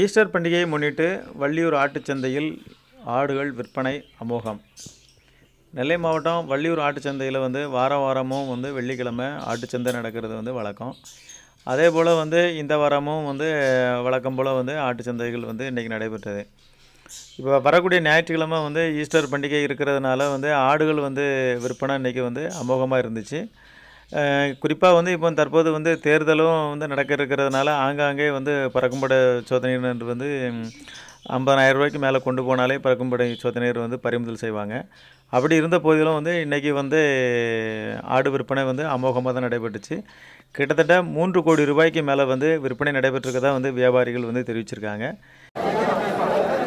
Easter பண்டிகையை முன்னிட்டு வள்ளியூர் ஆட்டுச்சந்தையில் ஆடுகள் விற்பனை அமோகம் நெல்லை மாவட்டம் வள்ளியூர் ஆட்டுச்சந்தையில் வந்து வார வாரமும் வந்து வெள்ளிக்கிழமை ஆட்டுச்சந்தை நடக்கிறது வந்து வழக்கம் அதே போல் வந்து இந்த வாரமும் வந்து வழக்கம் போல் வந்து ஆட்டுச்சந்தைகள் வந்து இன்றைக்கி நடைபெற்றது இப்போ வரக்கூடிய ஞாயிற்றுக்கிழமை வந்து ஈஸ்டர் பண்டிகை இருக்கிறதுனால வந்து ஆடுகள் வந்து விற்பனை இன்றைக்கி வந்து அமோகமாக இருந்துச்சு குறிப்பாக வந்து இப்போ தற்போது வந்து தேர்தலும் வந்து நடக்க இருக்கிறதுனால ஆங்காங்கே வந்து பறக்கும்பட சோதனையினர் வந்து ஐம்பதாயிரம் ரூபாய்க்கு மேலே கொண்டு போனாலே பறக்கும்படை சோதனையர் வந்து பறிமுதல் செய்வாங்க அப்படி இருந்த போதிலும் வந்து இன்றைக்கி வந்து ஆடு விற்பனை வந்து அமோகமாக தான் நடைபெற்றுச்சு கிட்டத்தட்ட மூன்று கோடி ரூபாய்க்கு மேலே வந்து விற்பனை நடைபெற்றிருக்கதான் வந்து வியாபாரிகள் வந்து தெரிவிச்சிருக்காங்க